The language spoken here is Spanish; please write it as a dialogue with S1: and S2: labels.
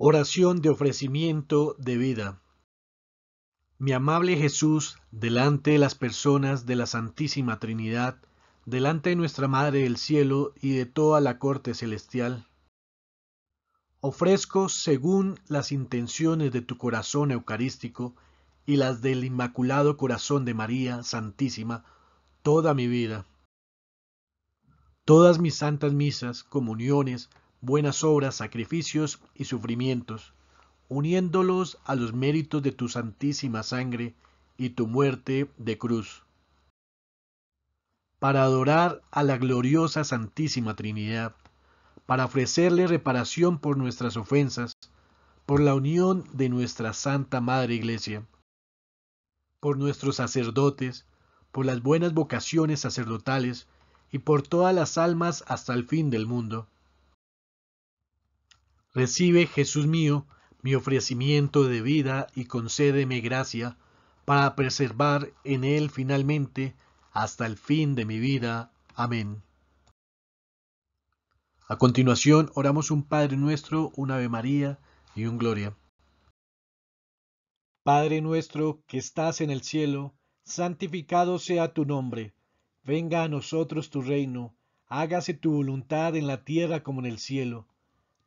S1: Oración de ofrecimiento de vida. Mi amable Jesús, delante de las personas de la Santísima Trinidad, delante de nuestra Madre del Cielo y de toda la corte celestial, ofrezco según las intenciones de tu corazón eucarístico y las del Inmaculado Corazón de María Santísima, toda mi vida. Todas mis santas misas, comuniones, buenas obras, sacrificios y sufrimientos, uniéndolos a los méritos de tu santísima sangre y tu muerte de cruz, para adorar a la gloriosa Santísima Trinidad, para ofrecerle reparación por nuestras ofensas, por la unión de nuestra Santa Madre Iglesia, por nuestros sacerdotes, por las buenas vocaciones sacerdotales y por todas las almas hasta el fin del mundo Recibe, Jesús mío, mi ofrecimiento de vida y concédeme gracia para preservar en él finalmente hasta el fin de mi vida. Amén. A continuación, oramos un Padre nuestro, un Ave María y un Gloria. Padre nuestro que estás en el cielo, santificado sea tu nombre. Venga a nosotros tu reino, hágase tu voluntad en la tierra como en el cielo.